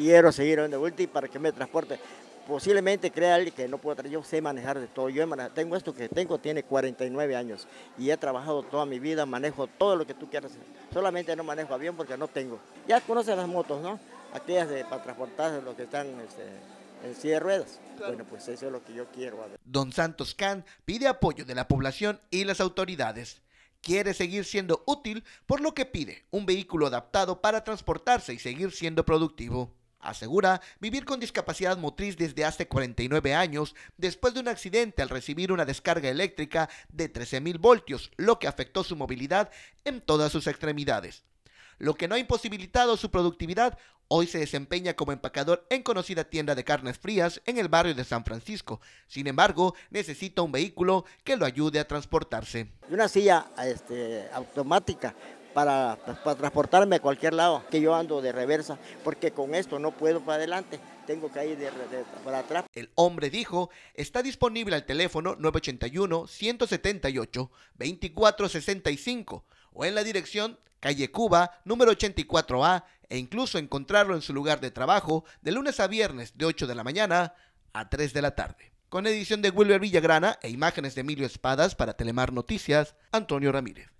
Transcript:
quiero seguir donde ulti para que me transporte. Posiblemente crea alguien que no puedo traer, yo sé manejar de todo, yo tengo esto que tengo, tiene 49 años y he trabajado toda mi vida, manejo todo lo que tú quieras, solamente no manejo avión porque no tengo. Ya conoces las motos, ¿no? Aquellas de, para transportar los que están... Este, en silla de ruedas. Bueno, pues eso es lo que yo quiero. Don Santos Can pide apoyo de la población y las autoridades. Quiere seguir siendo útil, por lo que pide un vehículo adaptado para transportarse y seguir siendo productivo. Asegura vivir con discapacidad motriz desde hace 49 años después de un accidente al recibir una descarga eléctrica de 13.000 voltios, lo que afectó su movilidad en todas sus extremidades, lo que no ha imposibilitado su productividad Hoy se desempeña como empacador en conocida tienda de carnes frías en el barrio de San Francisco. Sin embargo, necesita un vehículo que lo ayude a transportarse. Una silla este, automática pues, para, transportarme a cualquier lado, que yo ando de reversa, porque con esto no puedo para adelante, tengo que ir de, para atrás. El hombre dijo, está disponible al teléfono 981-178-2465 o en la dirección calle Cuba, número 84A, e incluso encontrarlo en su lugar de trabajo de lunes a viernes de 8 de la mañana a 3 de la tarde. Con edición de Wilber Villagrana e imágenes de Emilio Espadas para Telemar Noticias, Antonio Ramírez.